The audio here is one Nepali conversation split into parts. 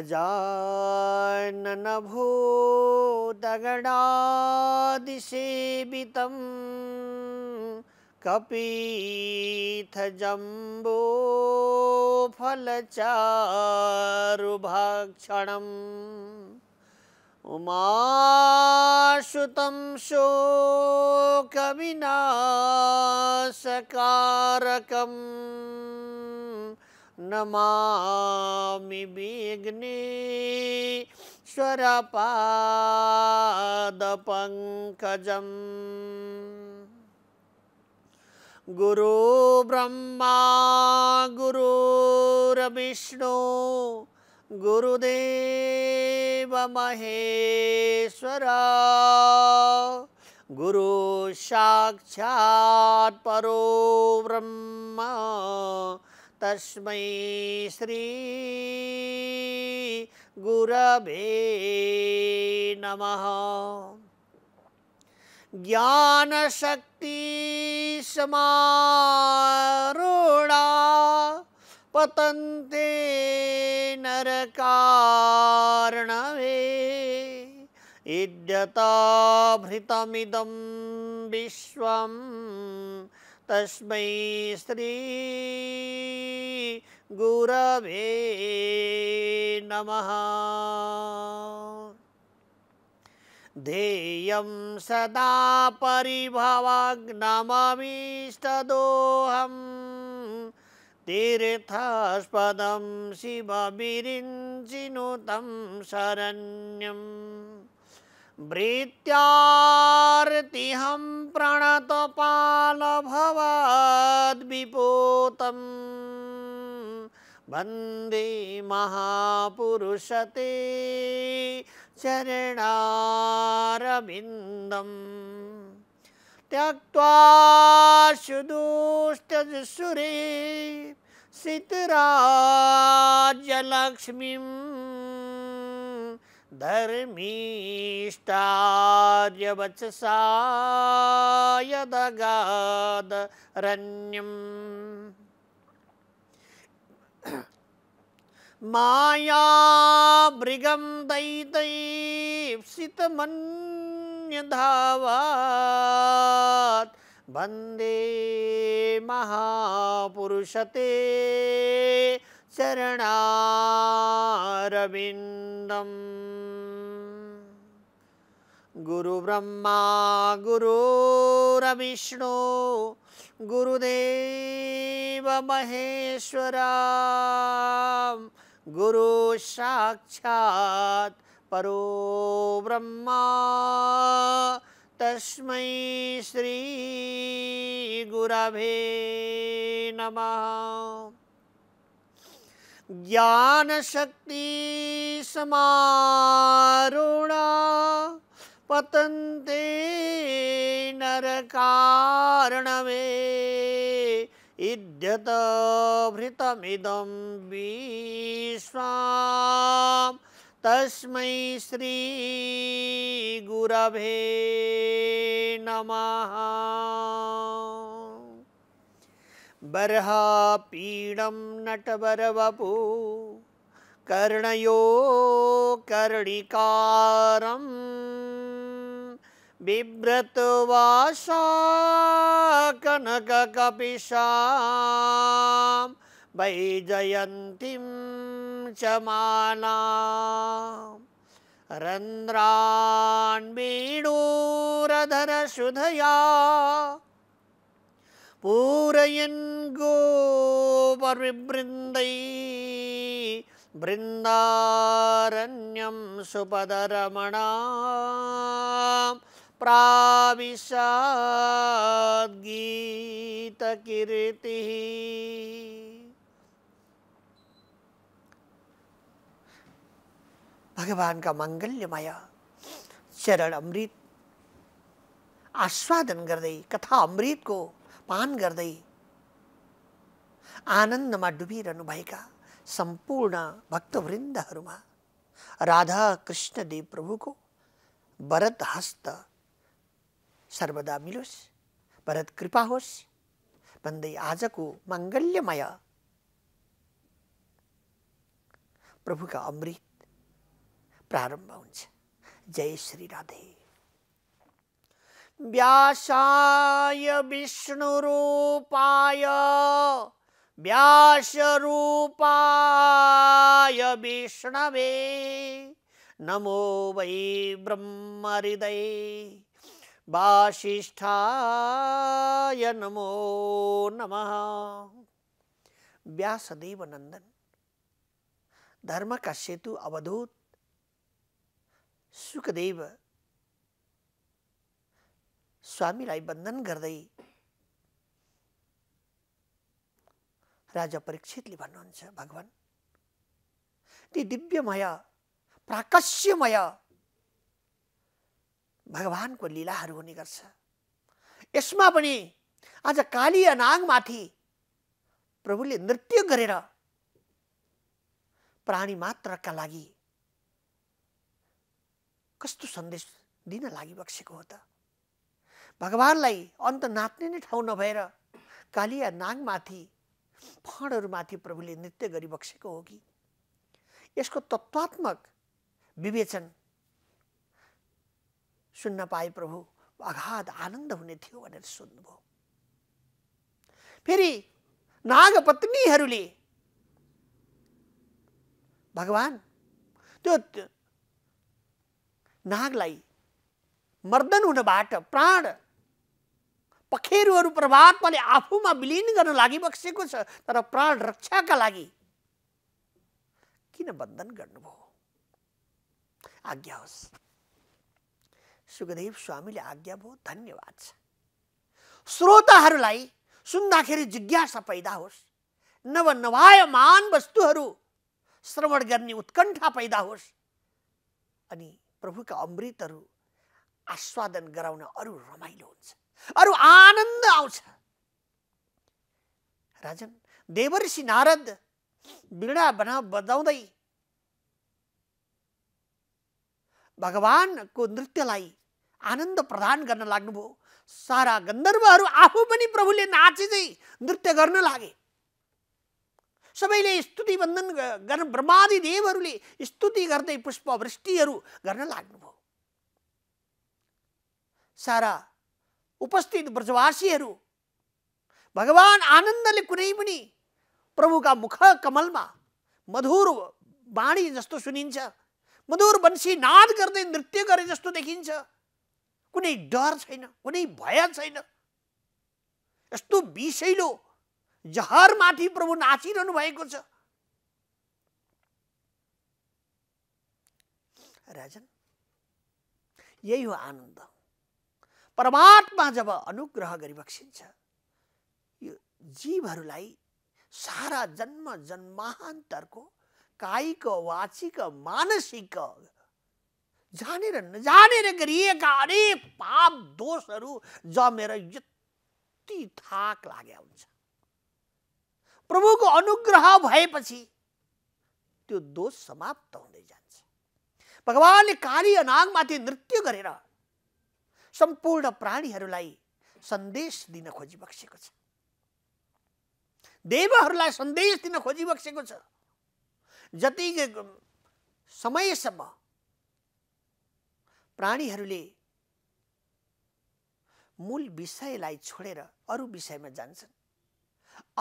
कपीथ गजाननभूदगणादिसेवितं कपीथजम्बोफलचारुभाक्षणम् उमाशुतं शोकविनाशकारकम् नमामि विघ्नेश्वरपादपङ्कजम् गुरुब्रह्मा गुरुर्विष्णु गुरुदेव महेश्वरा गुरु साक्षात् परो ब्रह्म तस्म श्री गुरवे नमः ज्ञानशक्ति समारूढा पतन्ते नरकार्णवे इद्यताभृतमिदं विश्वम् तस्म श्री गुरव नमः धेय सदा परिभवाग्नममीष्टदोऽहम् शिव शिवविरिञ्चिनुतं शरण्यम वृत्ति हम भृत्यार्तिहं प्रणतपालभवाद्विपूतं वन्दे महापुरुषते चरणारविन्दम् त्यक्त्वा सुदुष्टसुरे सितराजलक्ष्मीम् धर्मीष्टार्यवचसायदगादरण्यम् मायाभृगं दैतैप्सितमन्यधावात् वन्दे महापुरुषते चरणारविन्दम् गुरुब्रह्मा गुरुरविष्णु गुरुदेव महेश्वरा गुरु साक्षात् परो ब्रह्मा श्री गुरभे नमः ज्ञान शक्ति समारुणा पतन्ते नरकारणवे इद्यतभृतमिदं विश्वां तस्मै श्रीगुरवे नमः बर्हापीणं नटवरवपु कर्णयो कर्णिकारं बिभ्रतवासा कनककपिशां वैजयन्तीं च माला रन्ध्रान्वीणूरधरशुधया पूरयो परिबृंद बृंदारण्यम सुपद रमण प्राविशीत की भगवान का मंगल्यमय चरण अमृत आस्वादन करते कथा अमृत को पान गर्दै आनन्दमा डुबिरहनुभएका सम्पूर्ण भक्तवृन्दहरूमा राधा कृष्णदेव प्रभुको भरत हस्त सर्वदा मिलोस् भरत कृपा होस् भन्दै आजको माङ्गल्यमय प्रभुका अमृत प्रारम्भ हुन्छ जय श्री राधे व्यासाय विष्णुरूपाय व्यासरूपाय विष्णवे नमो वै ब्रह्म हृदय वासिष्ठाय नमो नमः व्यासदेव नंदन धर्म का सेतु अवधूत सुखदेव स्वामीलाई वन्दन गर्दै राजा परीक्षितले भन्नुहुन्छ भगवान् ती दिव्यमय प्राकश्यमय भगवानको लीलाहरू हुने गर्छ यसमा पनि आज काली नागमाथि प्रभुले नृत्य गरेर प्राणी मात्रका लागि कस्तो सन्देश दिन लागि बक्सेको हो त भगवान्लाई अन्त नाच्ने नै ठाउँ नभएर कालिया नागमाथि फणहरूमाथि प्रभुले नृत्य गरिबक्सेको हो कि यसको तत्त्वात्मक विवेचन सुन्न पाए प्रभु अगाध आनन्द हुने थियो भनेर सोध्नुभयो फेरि नागपत्नीहरूले भगवान् त्यो नागलाई मर्दन हुनबाट प्राण पखेरुहरू परमात्माले आफूमा विलिन गर्न लागि बक्सेको छ तर प्राण रक्षाका लागि किन बन्धन गर्नुभयो आज्ञा होस् सुखदेव स्वामीले आज्ञा भयो धन्यवाद छ श्रोताहरूलाई सुन्दाखेरि जिज्ञासा पैदा होस् नव नवायमान वस्तुहरू श्रवण गर्ने उत्कण्ठा पैदा होस् अनि प्रभुका अमृतहरू आस्वादन गराउन अरू रमाइलो हुन्छ अरू आनन्द आउँछ राजन देवर्षि नारद बिडा बना बजाउँदै भगवानको नृत्यलाई आनन्द प्रदान गर्न लाग्नुभयो सारा गन्धर्वहरू आफू पनि प्रभुले नाचिँदै नृत्य गर्न लागे सबैले स्तुति बन्धन गर्न ब्रह्मादि देवहरूले स्तुति गर्दै पुष्पवृष्टिहरू गर्न लाग्नुभयो सारा उपस्थित ब्रजवासीहरू भगवान् आनन्दले कुनै पनि प्रभुका मुख कमलमा मधुर बाणी जस्तो सुनिन्छ मधुर वंशी नाद गर्दै नृत्य गरे जस्तो देखिन्छ कुनै डर छैन कुनै भय छैन यस्तो विषैलो जहरमाथि प्रभु नाचिरहनु भएको छ राजन यही हो आनन्द परमात्मा जब अनुग्रह बक्सिन्छ यो जीवहरूलाई सारा जन्म जन्मान्तरको कायिक वाचिक मानसिक जानेर नजानेर गरिएका अनेक पाप दोषहरू जमेर यति थाक लागे हुन्छ प्रभुको अनुग्रह भएपछि त्यो दोष समाप्त हुँदै जान्छ भगवान्ले काली अनागमाथि नृत्य गरेर सम्पूर्ण प्राणीहरूलाई सन्देश दिन खोजिबक्सेको छ देवहरूलाई सन्देश दिन खोजिबक्सेको छ जति समयसम्म प्राणीहरूले मूल विषयलाई छोडेर अरू विषयमा जान्छन्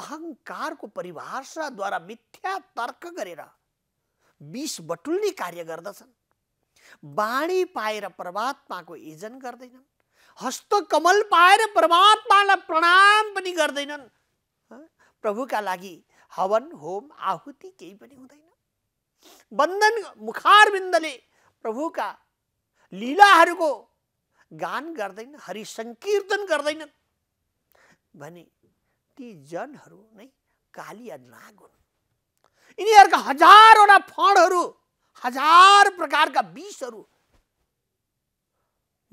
अहङ्कारको परिभाषाद्वारा मिथ्या तर्क गरेर विष बटुल्ने कार्य गर्दछन् बाणी पाएर परमात्माको इजन गर्दैनन् हस्तकमल पाएर परमात्मालाई प्रणाम पनि गर्दैनन् प्रभुका लागि हवन होम आहुति केही पनि हुँदैन बन्धन मुखारविन्दले प्रभुका लीलाहरूको गान गर्दैन हरि सङ्कीर्तन गर्दैनन् भने ती जनहरू नै कालिया नाग हुन् यिनीहरूका हजारवटा फणहरू हजार प्रकारका विषहरू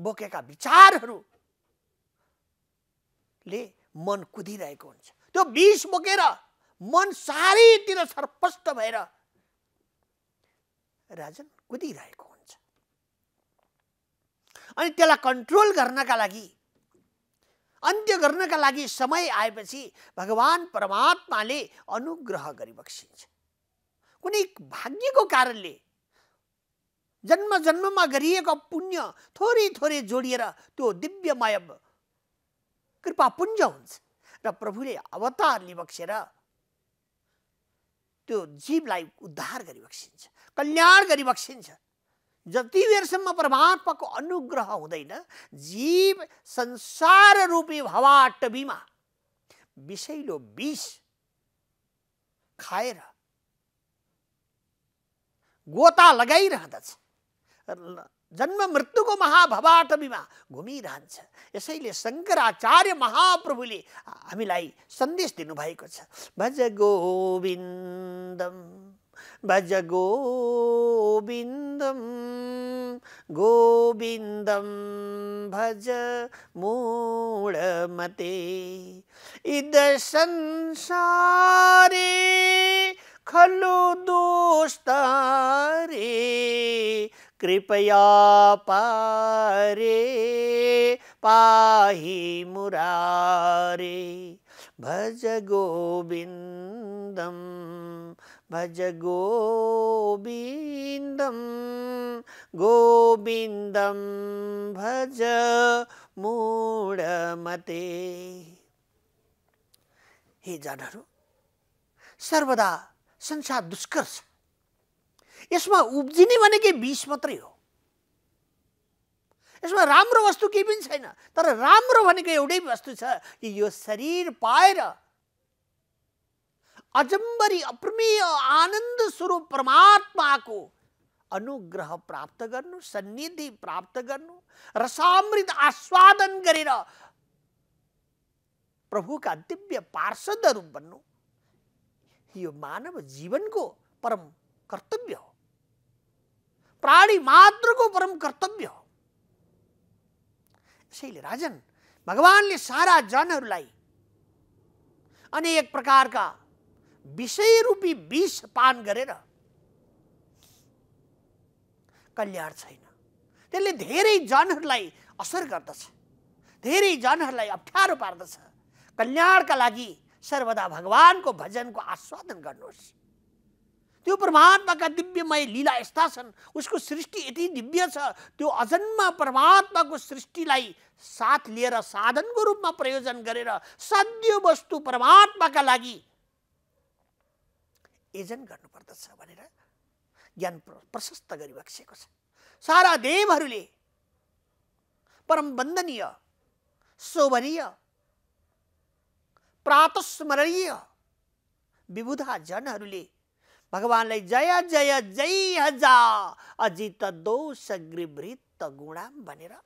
बोकेका विचारहरूले मन कुदिरहेको हुन्छ त्यो विष बोकेर मन सारैतिर सर्पष्ट भएर राजन कुदिरहेको हुन्छ अनि त्यसलाई कन्ट्रोल गर्नका लागि अन्त्य गर्नका लागि समय आएपछि भगवान् परमात्माले अनुग्रह गरिबक्सिन्छ कुनै भाग्यको कारणले जन्म जन्ममा गरिएको पुण्य थोरै थोरै जोडिएर त्यो दिव्यमय कृपा पुञ्ज हुन्छ र प्रभुले अवतार लिबक्सेर त्यो जीवलाई उद्धार गरी बक्सिन्छ कल्याण गरी बक्सिन्छ जति बेरसम्म परमात्माको अनुग्रह हुँदैन जीव संसार रूपी भवाटबीमा विषैलो विष खाएर गोता लगाइरहँदछ जन्म मृत्युको महाभवाटमीमा घुमिरहन्छ यसैले शङ्कराचार्य महाप्रभुले हामीलाई सन्देश दिनुभएको छ भज गोविन्दम भज गोविन्दम गोविन्दम भज मूढमते इद संसारे खलु दोस्तारे कृपया पारे पाही मुरारे भज गोविंदम भज गोविंदम गोविन्दं भज मूढमते हे जाणहरू सर्वदा संसार दुष्कर्ष यसमा उब्जिने भनेकै विष मात्रै हो यसमा राम्रो वस्तु केही पनि छैन तर राम्रो भनेको एउटै वस्तु छ कि यो शरीर पाएर अजम्बरी अप्रमेय आनन्द स्वरूप परमात्माको अनुग्रह प्राप्त गर्नु सन्निधि प्राप्त गर्नु र रसामृत आस्वादन गरेर प्रभुका दिव्य पार्षदहरू बन्नु यो मानव जीवनको परम कर्तव्य हो प्राणी मात्र को परम कर्तव्य हो यसैले राजन भगवान्ले सारा जनहरूलाई अनेक प्रकारका विषय रूपी विष पान गरेर कल्याण छैन त्यसले धेरै जनहरूलाई असर गर्दछ धेरै जनहरूलाई अप्ठ्यारो पार्दछ कल्याणका लागि सर्वदा भगवान्को भजनको आस्वादन गर्नुहोस् त्यो परमात्माका दिव्यमय लीला यस्ता छन् उसको सृष्टि यति दिव्य छ त्यो अजन्मा परमात्माको सृष्टिलाई साथ लिएर साधनको रूपमा प्रयोजन गरेर सद्य वस्तु परमात्माका लागि एजन गर्नुपर्दछ भनेर ज्ञान प्रशस्त गरिबक्सिएको छ सारा देवहरूले परम वन्दनीय शोभनीय प्रातस्मरणीय विबुधा जनहरूले भगवान्लाई जय जय जय हजा अजित दोष गृभृत गुणाम भनेर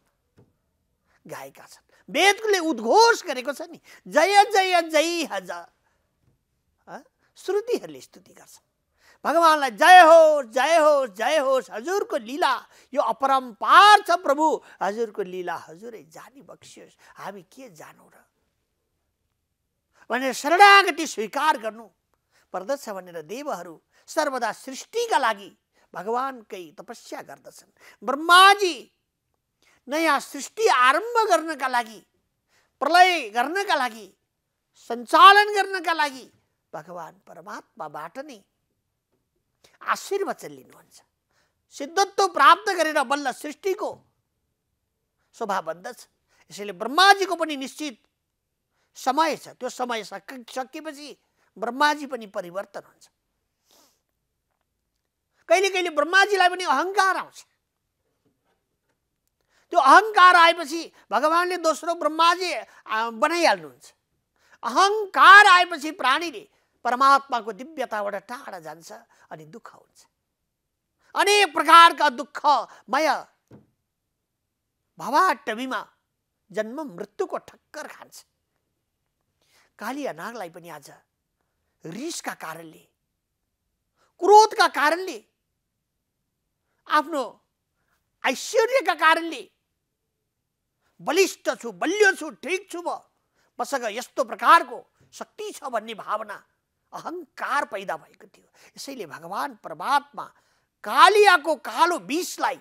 गाएका छन् वेदले उद्घोष गरेको छ नि जय जय जय हज श्रुतिहरूले स्तुति गर्छ भगवान्लाई जय होस् जय होस् जय होस् हजुरको लीला यो अपरम्पार छ प्रभु हजुरको लीला हजुरै जानी बक्सियोस् हामी के जानु र भनेर शरणागति स्वीकार गर्नु पर्दछ भनेर देवहरू सर्वदा सृष्टिका लागि भगवान्कै तपस्या गर्दछन् ब्रह्माजी नयाँ सृष्टि आरम्भ गर्नका लागि प्रलय गर्नका लागि सञ्चालन गर्नका लागि भगवान् परमात्माबाट नै आशीर्वचन लिनुहुन्छ सिद्धत्व प्राप्त गरेर बल्ल सृष्टिको शोभा बन्दछ यसैले ब्रह्माजीको पनि निश्चित समय छ त्यो समय सकेपछि ब्रह्माजी पनि परिवर्तन हुन्छ कहिले कहिले ब्रह्माजीलाई पनि अहङ्कार आउँछ त्यो अहङ्कार आएपछि भगवान्ले दोस्रो ब्रह्माजी बनाइहाल्नुहुन्छ अहङ्कार आएपछि प्राणीले परमात्माको दिव्यताबाट टाढा जान्छ अनि दुःख हुन्छ अनेक प्रकारका दुःखमय भवाटमीमा जन्म मृत्युको ठक्कर खान्छ काली नागलाई पनि आज रिसका कारणले क्रोधका कारणले आफ्नो ऐश्वर्यका कारणले बलिष्ठ छु बलियो छु ठिक छु म मसँग यस्तो प्रकारको शक्ति छ भन्ने भावना अहङ्कार पैदा भएको थियो यसैले भगवान् परमात्मा कालियाको कालो विषलाई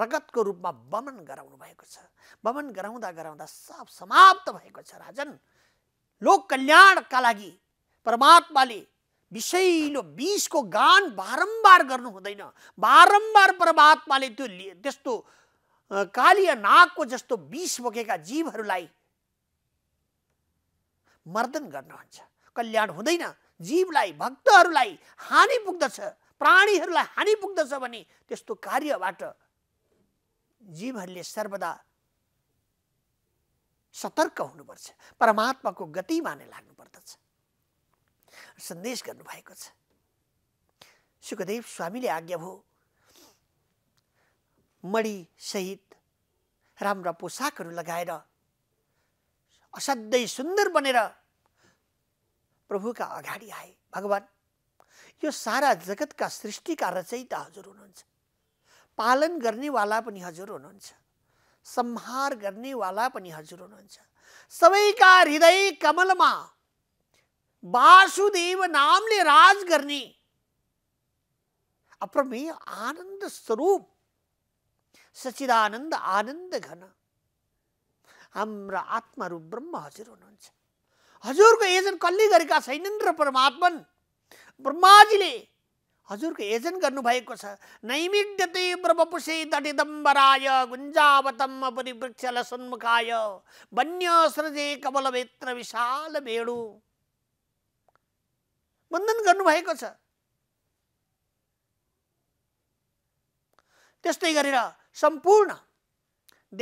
रगतको रूपमा बमन गराउनु भएको छ बमन गराउँदा गराउँदा सब समाप्त भएको छ राजन लोक कल्याणका लागि परमात्माले विषैलो विषको गान बारम्बार गर्नु हुँदैन बारम्बार परमात्माले त्यो त्यस्तो काली नागको जस्तो विष बोकेका जीवहरूलाई मर्दन गर्नुहुन्छ कल्याण हुँदैन जीवलाई भक्तहरूलाई हानि पुग्दछ प्राणीहरूलाई हानि पुग्दछ भने त्यस्तो कार्यबाट जीवहरूले सर्वदा सतर्क हुनुपर्छ परमात्माको गति माने लाग्नु पर्दछ सन्देश गर्नुभएको छ सुखदेव स्वामीले आज्ञा भयो मणिसहित राम्रा पोसाकहरू लगाएर असाध्यै सुन्दर बनेर प्रभुका अगाडि आए भगवान् यो सारा जगतका सृष्टिका रचयिता हजुर हुनुहुन्छ पालन गर्नेवाला पनि हजुर हुनुहुन्छ संहार गर्नेवाला पनि हजुर हुनुहुन्छ सबैका हृदय कमलमा वासुदेव नामले राज गर्ने अप्रमेय आनन्द स्वरूप सचिदानन्द आनन्द घन हाम्रा आत्मारूप ब्रह्म हजुर हुनुहुन्छ हजुरको एजन कसले गरेका छैनन् र परमात्मन ब्रह्माजीले हजुरको एजन गर्नुभएको छ नैमिड्यते ब्रह्मपुषे दटिदम्बराय गुन्जावतम्म परिवृक्ष लसन्मुखाय वन्य स्रजे कमलवेत्र विशाल भेडु बन्धन गर्नुभएको छ त्यस्तै गरेर सम्पूर्ण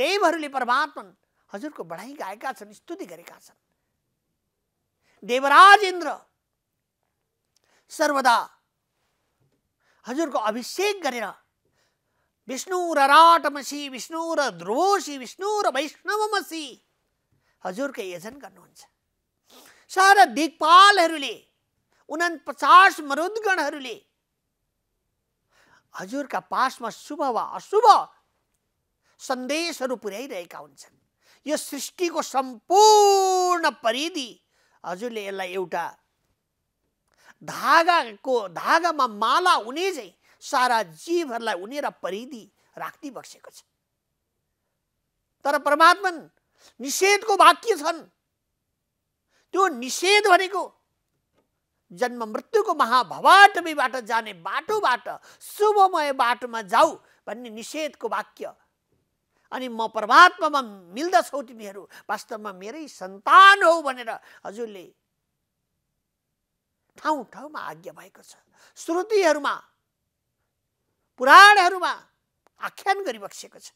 देवहरूले परमात्मन हजुरको बढाइ गाएका छन् स्तुति गरेका छन् देवराज इन्द्र सर्वदा हजुरको अभिषेक गरेर विष्णु र राटमसी विष्णु र ध्रुवसी विष्णु र वैष्णवमसी हजुरकै यजन गर्नुहुन्छ सारा दिगपालहरूले पचास मरुद्गणहरूले हजुरका पासमा शुभ वा अशुभ सन्देशहरू पुर्याइरहेका हुन्छन् यो सृष्टिको सम्पूर्ण परिधि हजुरले यसलाई एउटा धागाको धागामा माला हुने चाहिँ सारा जीवहरूलाई उनेर परिधि राख्दै बसेको छ तर परमात्मन निषेधको वाक्य छन् त्यो निषेध भनेको जन्म मृत्युको महाभवाटमीबाट जाने बाटोबाट शुभमय बाटोमा जाऊ भन्ने निषेधको वाक्य अनि म परमात्मामा मिल्दछौ तिमीहरू वास्तवमा मेरै सन्तान हो भनेर हजुरले ठाउँ ठाउँमा आज्ञा भएको छ श्रुतिहरूमा पुराणहरूमा आख्यान गरिबक्सेको छ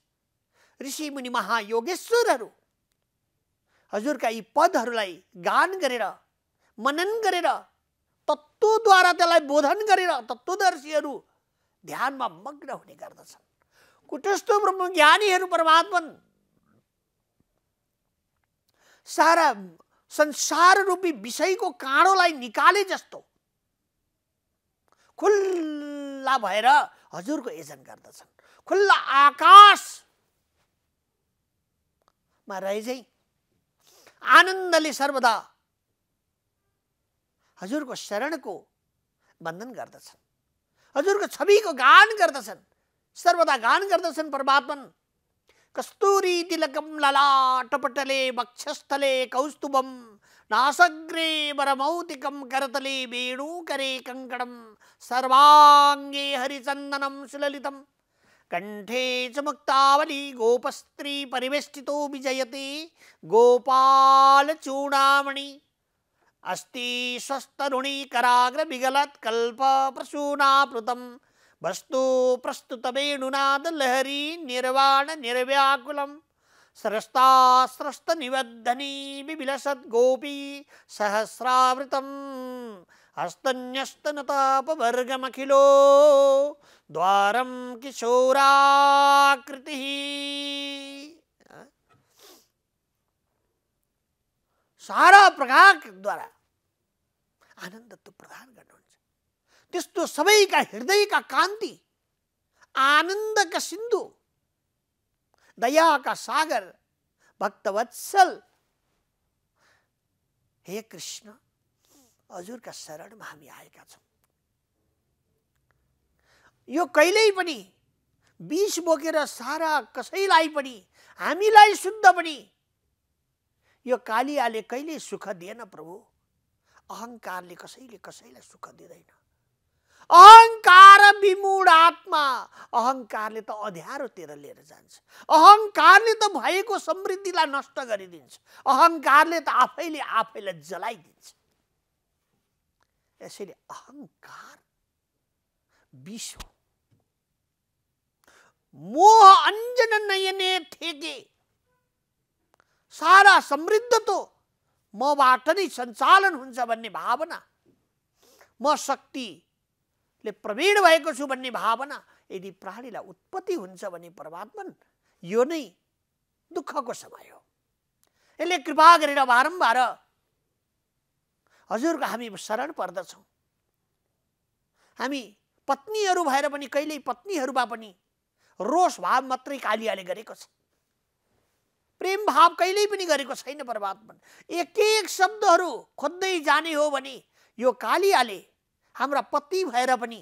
ऋषि मुनि महायोगेश्वरहरू हजुरका यी पदहरूलाई गान गरेर मनन गरेर तत्त्वद्वारा त्यसलाई बोधन गरेर तत्त्वदर्शीहरू ध्यानमा मग्न हुने गर्दछन् कुटस्थ ब्रह्मज्ञानीहरू परमात्मन् सारा संसार रूपी विषयको काँडोलाई निकाले जस्तो खुल्ला भएर हजुरको एजन गर्दछन् खुल्ला आकाशमा रहे चाहिँ आनन्दले सर्वदा हजूर को को शरण वंदन करद हजूर को छवि को गान करद सर्वदा गान करद परमात्मन कस्तूरी तिलकम ललाटपटले वक्षस्थले कौस्तुभम नासग्रे बरमौतिकम करतले वेणूकरे कंकणम सर्वांगे हरिचंदनम सुललितम कंठे च मुक्तावली गोपस्त्री परिवेष्टितो विजयते चूड़ामणि अस्ति स्वस्तरुणीकराग्रविगलत्कल्पप्रसूनापृतं वस्तु प्रस्तुत निर्व्याकुम प्रस्तुतवेणुनादलहरी निर्वाणनिर्व्याकुलं स्रष्टास्रस्तनिबद्धनी विविलसद्गोपी सहस्रावृतम् हस्तन्यस्तनतापवर्गमखिलो द्वारं किशोराकृतिः सारा प्रकारद्वारा आनन्दत्व प्रदान गर्नुहुन्छ त्यस्तो सबैका हृदयका कान्ति आनन्दका सिन्धु दयाका सागर भक्तवत्सल हे कृष्ण हजुरका शरणमा हामी आएका छौँ यो कहिल्यै पनि बिष बोकेर सारा कसैलाई पनि हामीलाई शुद्ध पनि यो कालियाले कहिले सुख दिएन प्रभु अहङ्कारले कसैले कसैलाई सुख दिँदैन अहङ्कार विमूढ आत्मा अहङ्कारले त अध्यारोतिर लिएर जान्छ अहङ्कारले त भएको समृद्धिलाई नष्ट गरिदिन्छ अहङ्कारले त आफैले आफैलाई जलाइदिन्छ यसैले अहङ्कार विष हो मोह अञ्जन नयने ठेके सारा समृद्ध त मबाट नै सञ्चालन हुन्छ भन्ने भावना म शक्तिले प्रवीण भएको छु भन्ने भावना यदि प्राणीलाई उत्पत्ति हुन्छ भने परमात्मन यो नै दुःखको समय हो यसले कृपा गरेर बारम्बार हजुरको हामी शरण पर्दछौँ हामी पत्नीहरू भएर पनि कहिल्यै पत्नीहरूमा पनि रोष भाव मात्रै कालियाले गरेको छ प्रेम भाव कहिल्यै पनि गरेको छैन परमात्मा एक एक शब्दहरू खोज्दै जाने हो भने यो कालियाले हाम्रा पति भएर पनि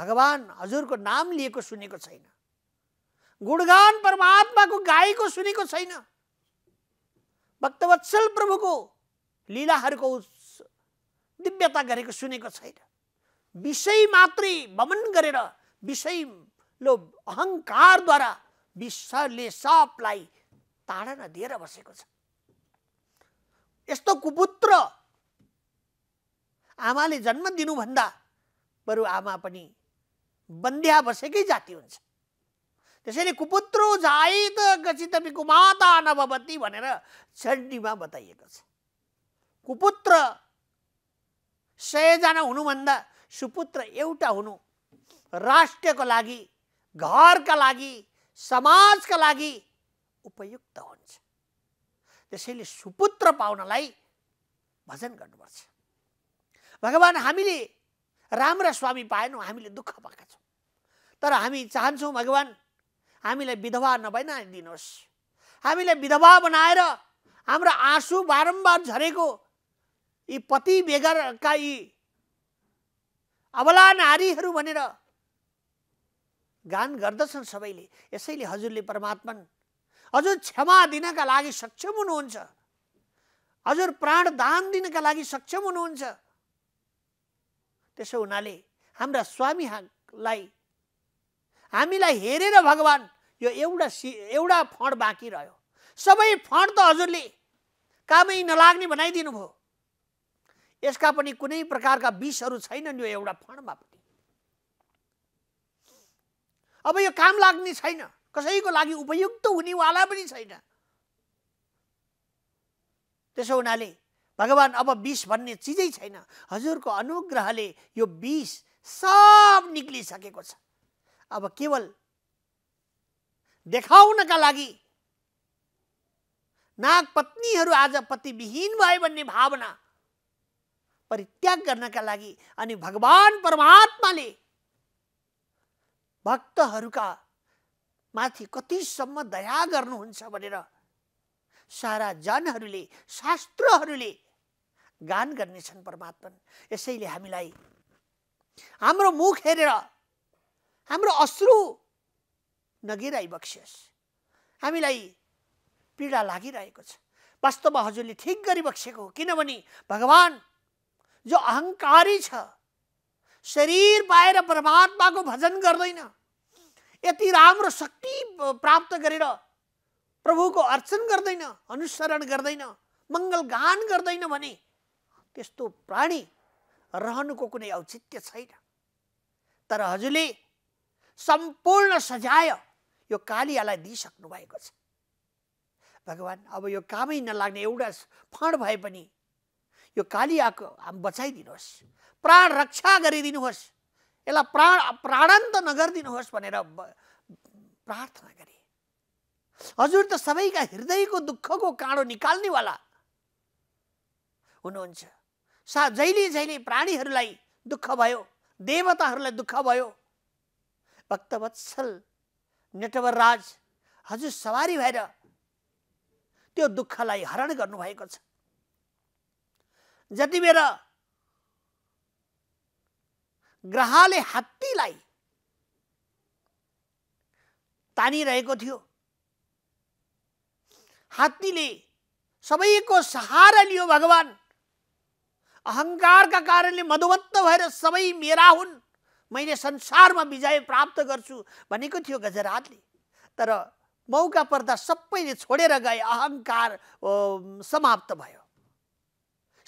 भगवान् हजुरको नाम लिएको सुनेको छैन गुणगान परमात्माको गाएको सुनेको छैन भक्तवत्सल प्रभुको लीलाहरूको दिव्यता गरेको सुनेको छैन विषय मात्रै भमन गरेर विषय लो अहङ्कारद्वारा विश्वले सबलाई ताडना दिएर बसेको छ यस्तो कुपुत्र आमाले जन्म दिनुभन्दा बरु आमा पनि बन्ध्या बसेकै जाति हुन्छ त्यसैले कुपुत्रो जायत गचितपीको माता नभवती भनेर चण्डीमा बताइएको छ कुपुत्र सयजना हुनुभन्दा सुपुत्र एउटा हुनु राष्ट्रको लागि घरका लागि समाजका लागि उपयुक्त हुन्छ त्यसैले सुपुत्र पाउनलाई भजन गर्नुपर्छ भगवान् हामीले राम स्वामी पाएनौँ हामीले दुःख पाएका छौँ तर हामी चाहन्छौँ भगवान् हामीलाई विधवा नबनाइदिनुहोस् हामीलाई विधवा बनाएर हाम्रो आँसु बारम्बार झरेको यी पति बेगरका यी अबला नारीहरू भनेर गान गर्दछन् सबैले यसैले हजुरले परमात्मा हजुर क्षमा दिनका लागि सक्षम हुनुहुन्छ हजुर प्राण दान दिनका लागि सक्षम हुनुहुन्छ त्यसो हुनाले हाम्रा स्वामीलाई हामीलाई हेरेर भगवान् यो एउटा सि एउटा फण्ड बाँकी रह्यो सबै फण्ड त हजुरले कामै नलाग्ने बनाइदिनु भयो यसका पनि कुनै प्रकारका विषहरू छैनन् यो एउटा फणमा पनि अब यो काम लाग्ने छैन कसैको लागि उपयुक्त हुनेवाला पनि छैन त्यसो हुनाले भगवान् अब विष भन्ने चिजै छैन हजुरको अनुग्रहले यो विष सब निक्लिसकेको छ अब केवल देखाउनका लागि नाग पत्नीहरू आज पतिविहीन भए भन्ने भावना परित्याग गर्नका लागि अनि भगवान् परमात्माले भक्तहरूका माथि कतिसम्म दया गर्नुहुन्छ भनेर सारा जनहरूले शास्त्रहरूले गान गर्नेछन् परमात्मा यसैले हामीलाई हाम्रो मुख हेरेर हाम्रो अश्रु नगिराई बक्सियोस् हामीलाई पीडा लागिरहेको छ वास्तवमा हजुरले ठिक गरी बक्सेको हो किनभने भगवान् जो अहङ्कारी छ शरीर पाएर परमात्माको भजन गर्दैन यति राम्रो शक्ति प्राप्त गरेर प्रभुको अर्चन गर्दैन अनुसरण गर्दैन मङ्गल गान गर्दैन भने त्यस्तो प्राणी रहनुको कुनै औचित्य छैन तर हजुरले सम्पूर्ण सजाय यो कालियालाई दिइसक्नु भएको छ भगवान् अब यो कामै नलाग्ने एउटा फण भए पनि यो कालियाको बचाइदिनुहोस् प्राण रक्षा गरिदिनुहोस् यसलाई प्राण प्राणान्त नगरिदिनुहोस् भनेर प्रार्थना गरे हजुर त सबैका हृदयको दुःखको काँडो निकाल्नेवाला हुनुहुन्छ सा जहिले जहिले प्राणीहरूलाई दुःख भयो देवताहरूलाई दुःख भयो भक्तवत्सल नेटवर राज हजुर सवारी भएर त्यो दुःखलाई हरण गर्नुभएको छ जति बेला ग्रहले हात्तीलाई तानिरहेको थियो हात्तीले सबैको सहारा लियो भगवान अहङ्कारका कारणले मधुमत्त भएर सबै मेरा हुन् मैले संसारमा विजय प्राप्त गर्छु भनेको थियो गजराजले तर मौका पर्दा सबैले छोडेर गए अहङ्कार समाप्त भयो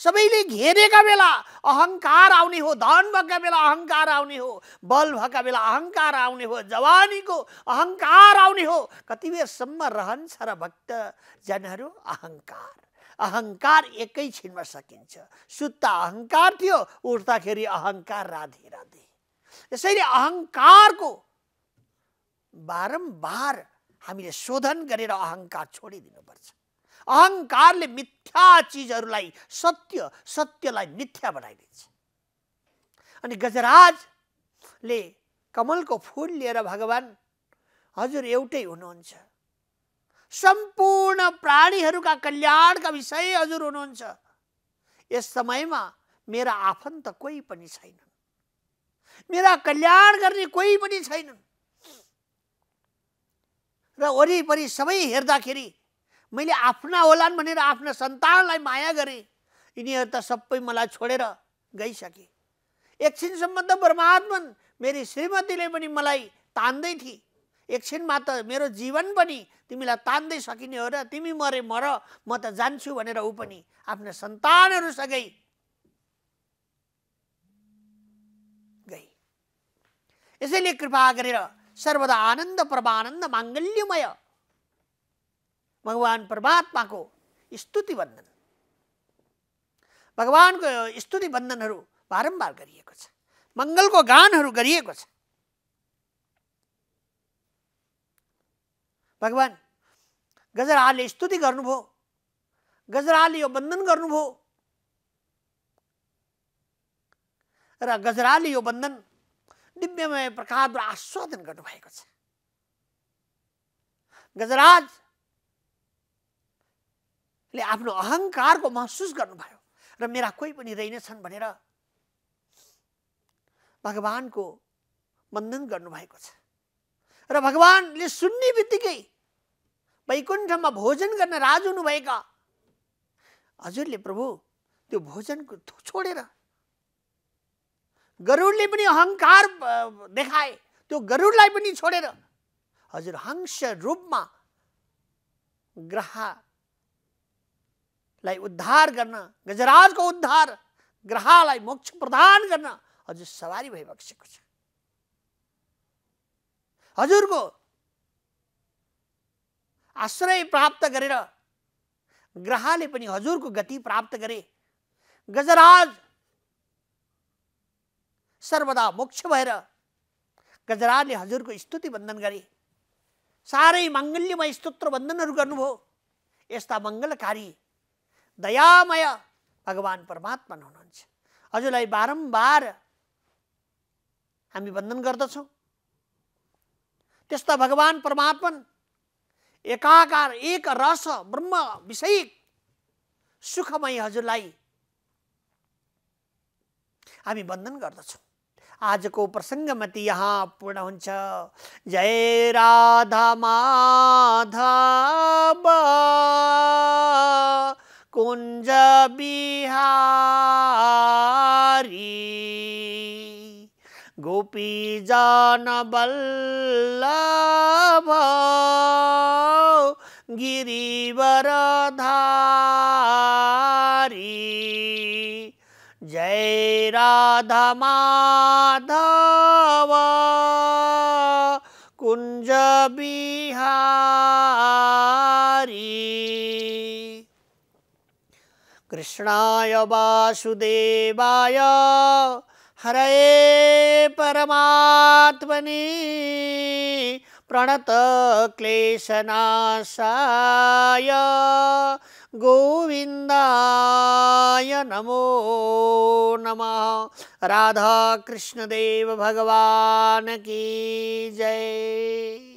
सबैले घेरेका बेला अहङ्कार आउने हो धन भएका बेला अहङ्कार आउने हो बल भएका बेला अहङ्कार आउने हो जवानीको अहङ्कार आउने हो कति बेरसम्म रहन्छ र भक्तजनहरू अहङ्कार अहङ्कार एकैछिनमा सकिन्छ सुत्ता अहङ्कार थियो उठ्दाखेरि अहङ्कार राधे राधे यसैले अहङ्कारको बारम्बार हामीले शोधन गरेर अहङ्कार छोडिदिनुपर्छ अहङ्कारले मिथ्या चिजहरूलाई सत्य सत्यलाई मिथ्या बनाइदिन्छ अनि गजराजले कमलको फुल लिएर भगवान् हजुर एउटै हुनुहुन्छ सम्पूर्ण प्राणीहरूका कल्याणका विषय हजुर हुनुहुन्छ यस समयमा मेरा आफन्त कोही पनि छैनन् मेरा कल्याण गर्ने कोही पनि छैनन् र वरिपरि सबै हेर्दाखेरि मैले आफ्ना होलान् भनेर आफ्ना सन्तानलाई माया गरेँ यिनीहरू त सबै मलाई छोडेर गइसके एकछिनसम्म त परमात्मन मेरी श्रीमतीले पनि मलाई तान्दै थिए एकछिनमा त मेरो जीवन पनि तिमीलाई तान्दै सकिने हो र तिमी मरे मर म त जान्छु भनेर ऊ पनि आफ्ना सन्तानहरूसँगै गई यसैले कृपा गरेर सर्वदा आनन्द परमानन्द माङ्गल्यमय भगवान परमात्माको स्तुति वन्दन भगवानको स्तुति वन्दनहरू बारम्बार गरिएको छ मङ्गलको गानहरू गरिएको छ भगवान् गजराले स्तुति गर्नुभयो गजराले यो वन्दन गर्नुभयो र गजराले यो वन्दन दिव्यमय प्रकारद्वारा आस्वादन गर्नुभएको छ गजराज ले आफ्नो अहङ्कारको महसुस गर्नुभयो र मेरा कोही पनि रहेनछन् भनेर भगवान्को वन्दन गर्नुभएको छ र भगवानले सुन्ने बित्तिकै वैकुण्ठमा भोजन गर्न राज हुनुभएका हजुरले प्रभु त्यो भोजनको छोडेर गरुडले पनि अहङ्कार देखाए त्यो गरुडलाई पनि छोडेर हजुर हंस रूपमा ग्रह लाई उद्धार गर्न गजराजको उद्धार ग्रहलाई मोक्ष प्रदान गर्न हजुर सवारी भइबक्सेको छ हजुरको आश्रय प्राप्त गरेर ग्रहले पनि हजुरको गति प्राप्त गरे गजराज सर्वदा मोक्ष भएर गजराजले हजुरको स्तुति वन्दन गरे साह्रै माङ्गल्यमय स्तोत्र वन्दनहरू गर्नुभयो यस्ता मङ्गलकारी दयामय भगवान् परमात्मा हुनुहुन्छ हजुरलाई बारम्बार हामी वन्दन गर्दछौँ त्यस्ता भगवान परमात्मन एकाकार एक रस ब्रह्म विषय सुखमय हजुरलाई हामी वन्दन गर्दछौँ आजको प्रसङ्गमती यहाँ पूर्ण हुन्छ जय राधा माधव कुंज बिहारी गोपी जान बल्लभ गिरिवर धारी जय राधा माधव कुंज बिहारी कृष्णा वासुदेवाय हरे हरये प्रणत प्रणतक्लेशनाशाय गोविन्दाय नमो नमः राधाकृष्णदेव भगवान की जय